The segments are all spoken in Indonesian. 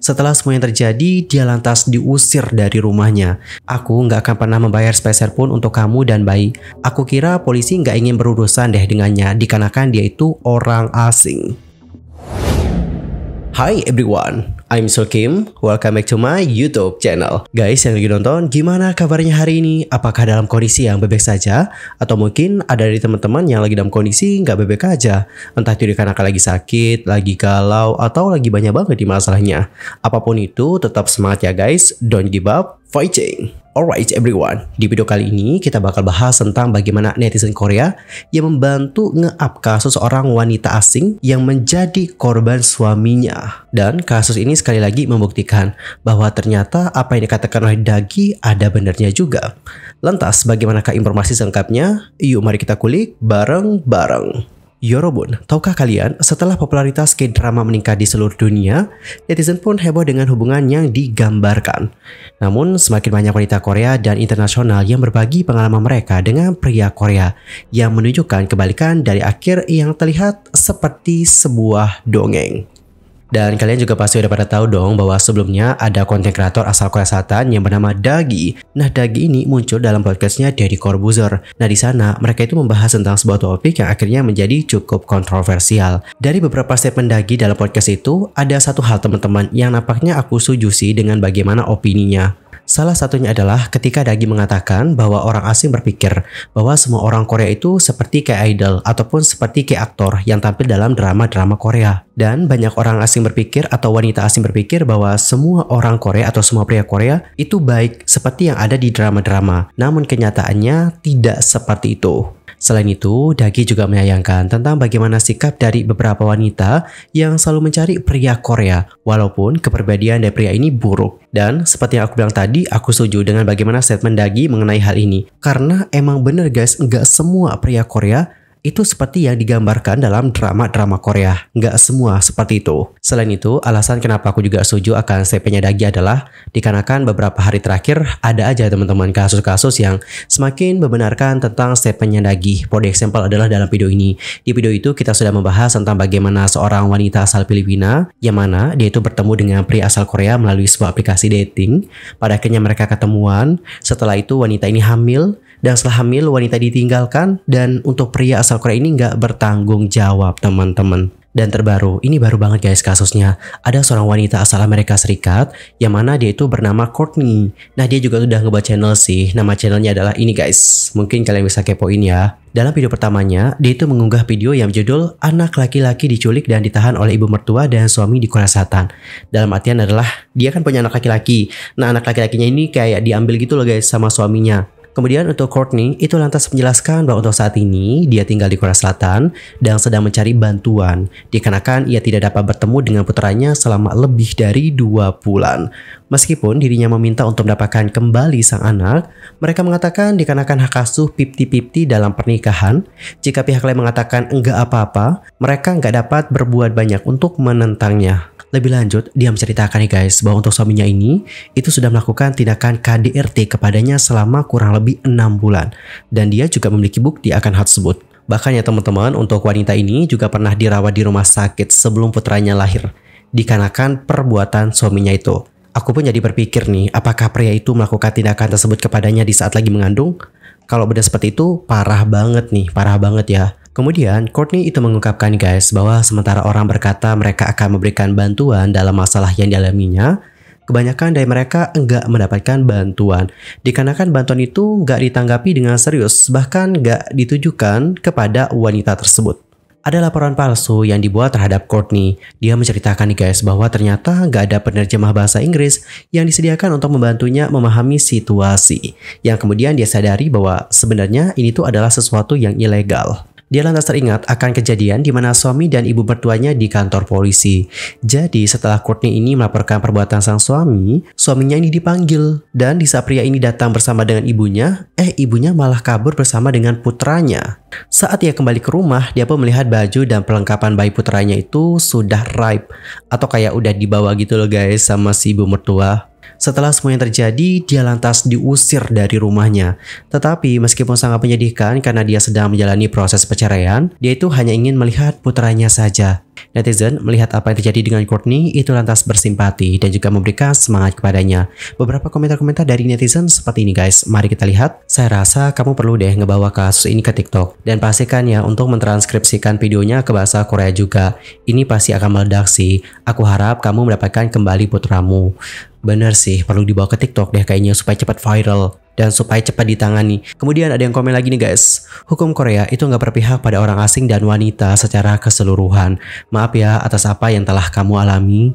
Setelah semuanya terjadi, dia lantas diusir dari rumahnya. Aku nggak akan pernah membayar sepeser pun untuk kamu dan bayi. Aku kira polisi nggak ingin berurusan deh dengannya, dikarenakan dia itu orang asing. Hi everyone, I'm Sul Kim. Welcome back to my YouTube channel. Guys yang lagi nonton, gimana kabarnya hari ini? Apakah dalam kondisi yang bebek saja? Atau mungkin ada dari teman-teman yang lagi dalam kondisi nggak bebek aja? Entah itu dikarenakan lagi sakit, lagi galau, atau lagi banyak banget di masalahnya. Apapun itu, tetap semangat ya guys. Don't give up fighting. Alright everyone, di video kali ini kita bakal bahas tentang bagaimana netizen Korea yang membantu nge-up kasus seorang wanita asing yang menjadi korban suaminya. Dan kasus ini sekali lagi membuktikan bahwa ternyata apa yang dikatakan oleh Dagi ada benarnya juga. Lantas bagaimanakah informasi selengkapnya? Yuk mari kita kulik bareng-bareng. Yorobun, ya tahukah kalian, setelah popularitas K-drama meningkat di seluruh dunia, netizen pun heboh dengan hubungan yang digambarkan. Namun, semakin banyak wanita Korea dan internasional yang berbagi pengalaman mereka dengan pria Korea yang menunjukkan kebalikan dari akhir yang terlihat seperti sebuah dongeng. Dan kalian juga pasti udah pada tahu dong bahwa sebelumnya ada konten kreator asal Korea Selatan yang bernama Dagi. Nah, Dagi ini muncul dalam podcastnya dari Corbuzier. Nah, di sana mereka itu membahas tentang sebuah topik yang akhirnya menjadi cukup kontroversial. Dari beberapa statement Dagi dalam podcast itu, ada satu hal teman-teman yang nampaknya aku setuju sih dengan bagaimana opininya. Salah satunya adalah ketika Dagi mengatakan bahwa orang asing berpikir bahwa semua orang Korea itu seperti kayak idol ataupun seperti kayak aktor yang tampil dalam drama-drama Korea. Dan banyak orang asing berpikir atau wanita asing berpikir bahwa semua orang Korea atau semua pria Korea itu baik seperti yang ada di drama-drama. Namun kenyataannya tidak seperti itu. Selain itu, Dagi juga menyayangkan tentang bagaimana sikap dari beberapa wanita yang selalu mencari pria Korea, walaupun keperbedaan dari pria ini buruk. Dan seperti yang aku bilang tadi, aku setuju dengan bagaimana statement Dagi mengenai hal ini. Karena emang bener guys, nggak semua pria Korea itu seperti yang digambarkan dalam drama-drama Korea. Nggak semua seperti itu. Selain itu, alasan kenapa aku juga setuju akan CP-nya Dagi adalah dikarenakan beberapa hari terakhir ada aja teman-teman kasus-kasus yang semakin membenarkan tentang CP-nya Dagi. For example adalah dalam video ini. Di video itu kita sudah membahas tentang bagaimana seorang wanita asal Filipina yang mana dia itu bertemu dengan pria asal Korea melalui sebuah aplikasi dating. Pada akhirnya mereka ketemuan. Setelah itu wanita ini hamil dan setelah hamil, wanita ditinggalkan dan untuk pria asal Korea ini nggak bertanggung jawab teman-teman. Dan terbaru, ini baru banget guys kasusnya. Ada seorang wanita asal Amerika Serikat yang mana dia itu bernama Courtney. Nah dia juga sudah ngebuat channel sih. Nama channelnya adalah ini guys. Mungkin kalian bisa kepoin ya. Dalam video pertamanya, dia itu mengunggah video yang judul Anak laki-laki diculik dan ditahan oleh ibu mertua dan suami di Korea Selatan. Dalam artian adalah, dia kan punya anak laki-laki. Nah anak laki-lakinya ini kayak diambil gitu loh guys sama suaminya. Kemudian untuk Courtney itu lantas menjelaskan bahwa untuk saat ini dia tinggal di Korea Selatan dan sedang mencari bantuan dikarenakan ia tidak dapat bertemu dengan putranya selama lebih dari dua bulan. Meskipun dirinya meminta untuk mendapatkan kembali sang anak, mereka mengatakan dikarenakan hak asuh pipti-pipti dalam pernikahan, jika pihak lain mengatakan enggak apa-apa, mereka enggak dapat berbuat banyak untuk menentangnya. Lebih lanjut, dia menceritakan nih guys bahwa untuk suaminya ini itu sudah melakukan tindakan KDRT kepadanya selama kurang lebih lebih enam bulan. Dan dia juga memiliki bukti akan hal tersebut. Bahkan ya teman-teman, untuk wanita ini juga pernah dirawat di rumah sakit sebelum putranya lahir. Dikarenakan perbuatan suaminya itu. Aku pun jadi berpikir nih, apakah pria itu melakukan tindakan tersebut kepadanya di saat lagi mengandung? Kalau benar seperti itu, parah banget nih, parah banget ya. Kemudian, Courtney itu mengungkapkan guys bahwa sementara orang berkata mereka akan memberikan bantuan dalam masalah yang dialaminya, kebanyakan dari mereka enggak mendapatkan bantuan. Dikarenakan bantuan itu enggak ditanggapi dengan serius, bahkan enggak ditujukan kepada wanita tersebut ada laporan palsu yang dibuat terhadap Courtney. Dia menceritakan nih guys bahwa ternyata nggak ada penerjemah bahasa Inggris yang disediakan untuk membantunya memahami situasi. Yang kemudian dia sadari bahwa sebenarnya ini tuh adalah sesuatu yang ilegal. Dia lantas teringat akan kejadian di mana suami dan ibu mertuanya di kantor polisi. Jadi setelah Courtney ini melaporkan perbuatan sang suami, suaminya ini dipanggil. Dan di saat pria ini datang bersama dengan ibunya, eh ibunya malah kabur bersama dengan putranya. Saat ia kembali ke rumah, dia pun melihat baju dan perlengkapan bayi putranya itu sudah ripe atau kayak udah dibawa gitu loh guys sama si ibu mertua setelah semuanya terjadi, dia lantas diusir dari rumahnya. Tetapi meskipun sangat menyedihkan karena dia sedang menjalani proses perceraian, dia itu hanya ingin melihat putranya saja. Netizen melihat apa yang terjadi dengan Courtney itu lantas bersimpati dan juga memberikan semangat kepadanya. Beberapa komentar-komentar dari netizen seperti ini guys, mari kita lihat. Saya rasa kamu perlu deh ngebawa kasus ini ke TikTok dan pastikan ya untuk mentranskripsikan videonya ke bahasa Korea juga. Ini pasti akan meledak sih. Aku harap kamu mendapatkan kembali putramu. Bener sih, perlu dibawa ke TikTok deh kayaknya supaya cepat viral dan supaya cepat ditangani. Kemudian ada yang komen lagi nih guys, hukum Korea itu nggak berpihak pada orang asing dan wanita secara keseluruhan. Maaf ya atas apa yang telah kamu alami.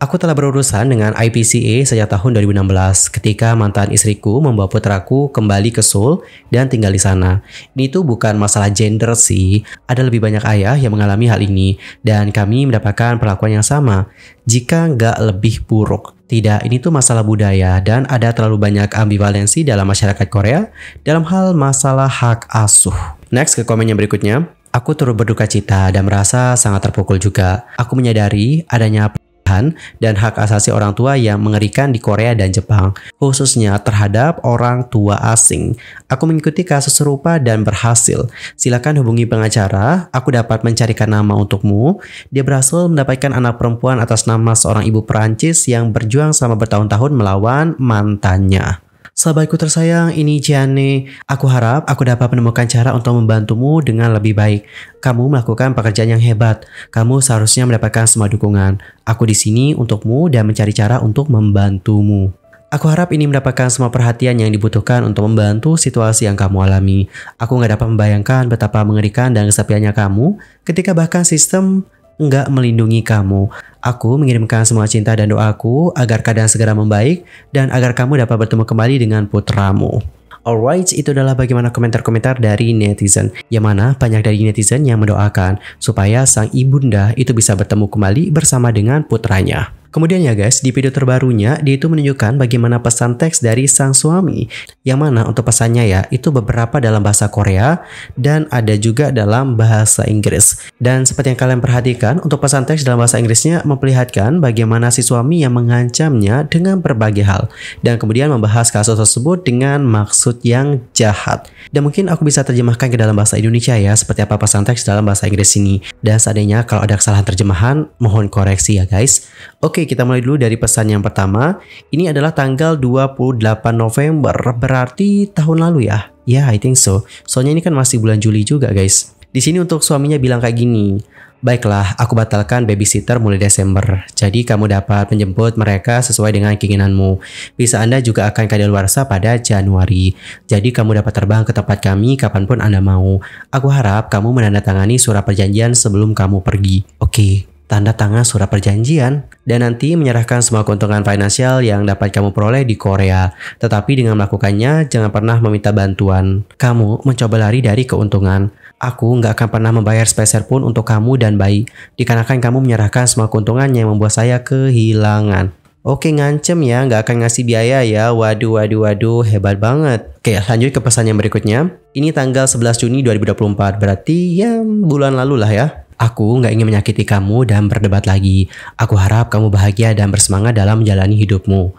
Aku telah berurusan dengan IPCA sejak tahun 2016 ketika mantan istriku membawa putraku kembali ke Seoul dan tinggal di sana. Ini tuh bukan masalah gender sih, ada lebih banyak ayah yang mengalami hal ini dan kami mendapatkan perlakuan yang sama, jika nggak lebih buruk. Tidak, ini tuh masalah budaya dan ada terlalu banyak ambivalensi dalam masyarakat Korea dalam hal masalah hak asuh. Next ke komen yang berikutnya. Aku turut berduka cita dan merasa sangat terpukul juga. Aku menyadari adanya pelecehan dan hak asasi orang tua yang mengerikan di Korea dan Jepang, khususnya terhadap orang tua asing. Aku mengikuti kasus serupa dan berhasil. Silakan hubungi pengacara, aku dapat mencarikan nama untukmu. Dia berhasil mendapatkan anak perempuan atas nama seorang ibu Perancis yang berjuang selama bertahun-tahun melawan mantannya. Sahabatku tersayang, ini Jane. Aku harap aku dapat menemukan cara untuk membantumu dengan lebih baik. Kamu melakukan pekerjaan yang hebat. Kamu seharusnya mendapatkan semua dukungan. Aku di sini untukmu dan mencari cara untuk membantumu. Aku harap ini mendapatkan semua perhatian yang dibutuhkan untuk membantu situasi yang kamu alami. Aku nggak dapat membayangkan betapa mengerikan dan kesepiannya kamu ketika bahkan sistem enggak melindungi kamu. Aku mengirimkan semua cinta dan doaku agar keadaan segera membaik dan agar kamu dapat bertemu kembali dengan putramu. Alright, itu adalah bagaimana komentar-komentar dari netizen. Yang mana banyak dari netizen yang mendoakan supaya sang ibunda itu bisa bertemu kembali bersama dengan putranya. Kemudian ya guys, di video terbarunya dia itu menunjukkan bagaimana pesan teks dari sang suami. Yang mana untuk pesannya ya, itu beberapa dalam bahasa Korea dan ada juga dalam bahasa Inggris. Dan seperti yang kalian perhatikan, untuk pesan teks dalam bahasa Inggrisnya memperlihatkan bagaimana si suami yang mengancamnya dengan berbagai hal. Dan kemudian membahas kasus tersebut dengan maksud yang jahat. Dan mungkin aku bisa terjemahkan ke dalam bahasa Indonesia ya, seperti apa pesan teks dalam bahasa Inggris ini. Dan seandainya kalau ada kesalahan terjemahan, mohon koreksi ya guys. Oke, kita mulai dulu dari pesan yang pertama. Ini adalah tanggal 28 November, berarti tahun lalu ya. Ya, yeah, I think so. Soalnya ini kan masih bulan Juli juga, guys. Di sini untuk suaminya bilang kayak gini, Baiklah, aku batalkan babysitter mulai Desember. Jadi kamu dapat menjemput mereka sesuai dengan keinginanmu. Bisa Anda juga akan kadaluarsa pada Januari. Jadi kamu dapat terbang ke tempat kami kapanpun Anda mau. Aku harap kamu menandatangani surat perjanjian sebelum kamu pergi. Oke, okay tanda tangan surat perjanjian, dan nanti menyerahkan semua keuntungan finansial yang dapat kamu peroleh di Korea. Tetapi dengan melakukannya, jangan pernah meminta bantuan. Kamu mencoba lari dari keuntungan. Aku nggak akan pernah membayar speser pun untuk kamu dan bayi, dikarenakan kamu menyerahkan semua keuntungan yang membuat saya kehilangan. Oke ngancem ya, nggak akan ngasih biaya ya. Waduh, waduh, waduh, hebat banget. Oke, lanjut ke pesan yang berikutnya. Ini tanggal 11 Juni 2024, berarti ya bulan lalu lah ya. Aku nggak ingin menyakiti kamu dan berdebat lagi. Aku harap kamu bahagia dan bersemangat dalam menjalani hidupmu.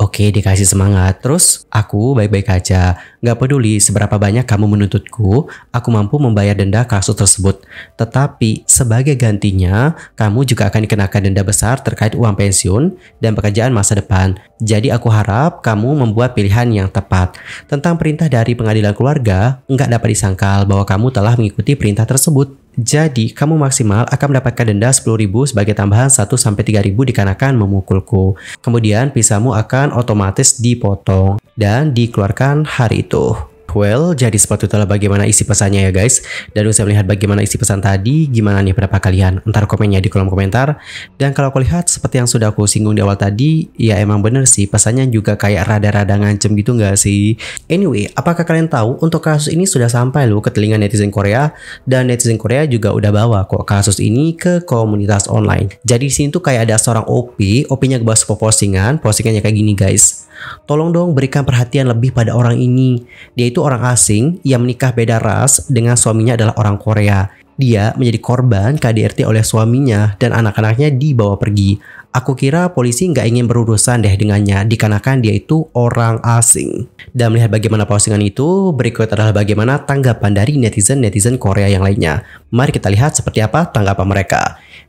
Oke, dikasih semangat. Terus aku baik-baik aja. Gak peduli seberapa banyak kamu menuntutku, aku mampu membayar denda kasus tersebut. Tetapi sebagai gantinya, kamu juga akan dikenakan denda besar terkait uang pensiun dan pekerjaan masa depan. Jadi aku harap kamu membuat pilihan yang tepat. Tentang perintah dari pengadilan keluarga, nggak dapat disangkal bahwa kamu telah mengikuti perintah tersebut. Jadi, kamu maksimal akan mendapatkan denda 10.000 sebagai tambahan 1-3.000 dikarenakan memukulku. Kemudian, pisamu akan otomatis dipotong dan dikeluarkan hari itu itu. Well, jadi seperti itulah bagaimana isi pesannya ya guys. Dan usah melihat bagaimana isi pesan tadi, gimana nih pendapat kalian? Ntar komennya di kolom komentar. Dan kalau aku lihat seperti yang sudah aku singgung di awal tadi, ya emang bener sih pesannya juga kayak rada-rada ngancem gitu nggak sih? Anyway, apakah kalian tahu untuk kasus ini sudah sampai loh ke telinga netizen Korea dan netizen Korea juga udah bawa kok kasus ini ke komunitas online. Jadi di sini tuh kayak ada seorang OP, OP-nya gue postingan, postingannya kayak gini guys. Tolong dong berikan perhatian lebih pada orang ini. Dia itu orang asing yang menikah beda ras dengan suaminya adalah orang Korea. Dia menjadi korban KDRT oleh suaminya dan anak-anaknya dibawa pergi. Aku kira polisi nggak ingin berurusan deh dengannya, dikarenakan dia itu orang asing. Dan melihat bagaimana postingan itu, berikut adalah bagaimana tanggapan dari netizen-netizen Korea yang lainnya. Mari kita lihat seperti apa tanggapan mereka.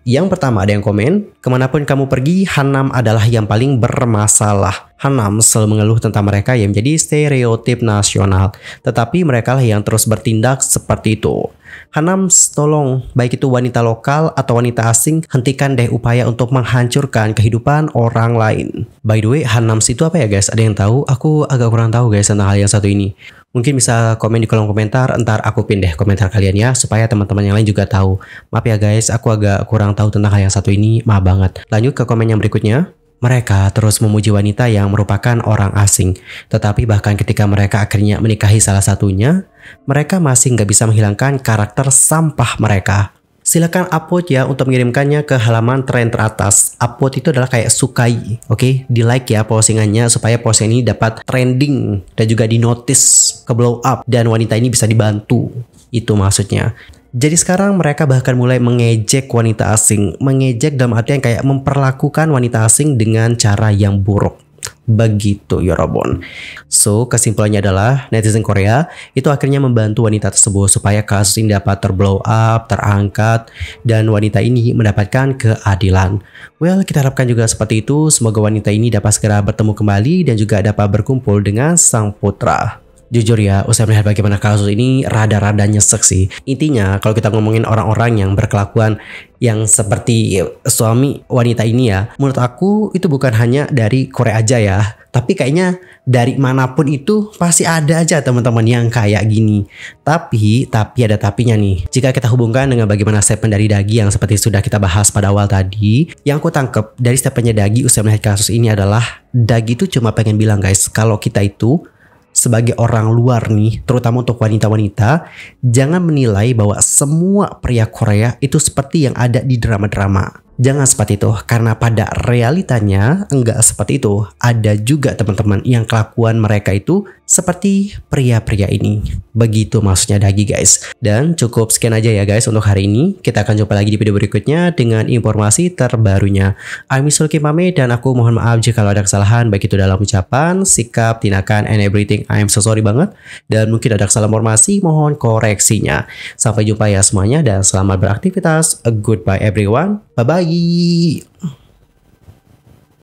Yang pertama ada yang komen, kemanapun kamu pergi, Hanam adalah yang paling bermasalah. Hanam selalu mengeluh tentang mereka yang menjadi stereotip nasional, tetapi mereka lah yang terus bertindak seperti itu. Hanam, tolong baik itu wanita lokal atau wanita asing hentikan deh upaya untuk menghancurkan kehidupan orang lain. By the way, Hanam itu apa ya guys? Ada yang tahu? Aku agak kurang tahu guys tentang hal yang satu ini. Mungkin bisa komen di kolom komentar, entar aku pin deh komentar kalian ya, supaya teman-teman yang lain juga tahu. Maaf ya guys, aku agak kurang tahu tentang hal yang satu ini, maaf banget. Lanjut ke komen yang berikutnya. Mereka terus memuji wanita yang merupakan orang asing, tetapi bahkan ketika mereka akhirnya menikahi salah satunya, mereka masih nggak bisa menghilangkan karakter sampah mereka. Silakan upload ya untuk mengirimkannya ke halaman tren teratas. Upload itu adalah kayak sukai, oke? Okay? Di like ya postingannya supaya posting ini dapat trending dan juga di notice, ke blow up dan wanita ini bisa dibantu. Itu maksudnya. Jadi sekarang mereka bahkan mulai mengejek wanita asing, mengejek dalam artian kayak memperlakukan wanita asing dengan cara yang buruk. Begitu Yorobon. Ya so, kesimpulannya adalah netizen Korea itu akhirnya membantu wanita tersebut supaya kasus ini dapat terblow up, terangkat, dan wanita ini mendapatkan keadilan. Well, kita harapkan juga seperti itu. Semoga wanita ini dapat segera bertemu kembali dan juga dapat berkumpul dengan sang putra jujur ya, usai melihat bagaimana kasus ini rada-rada nyesek sih. Intinya kalau kita ngomongin orang-orang yang berkelakuan yang seperti suami wanita ini ya, menurut aku itu bukan hanya dari Korea aja ya, tapi kayaknya dari manapun itu pasti ada aja teman-teman yang kayak gini. Tapi, tapi ada tapinya nih. Jika kita hubungkan dengan bagaimana statement dari Dagi yang seperti sudah kita bahas pada awal tadi, yang aku tangkep dari statementnya Dagi usai melihat kasus ini adalah Dagi itu cuma pengen bilang guys, kalau kita itu sebagai orang luar nih, terutama untuk wanita-wanita, jangan menilai bahwa semua pria Korea itu seperti yang ada di drama-drama. Jangan seperti itu, karena pada realitanya enggak seperti itu. Ada juga teman-teman yang kelakuan mereka itu seperti pria-pria ini. Begitu maksudnya Dagi guys. Dan cukup sekian aja ya guys untuk hari ini. Kita akan jumpa lagi di video berikutnya dengan informasi terbarunya. I'm Isul Kimame dan aku mohon maaf jika ada kesalahan baik itu dalam ucapan, sikap, tindakan, and everything. I'm so sorry banget. Dan mungkin ada kesalahan informasi, mohon koreksinya. Sampai jumpa ya semuanya dan selamat beraktivitas. Goodbye everyone. Bye-bye.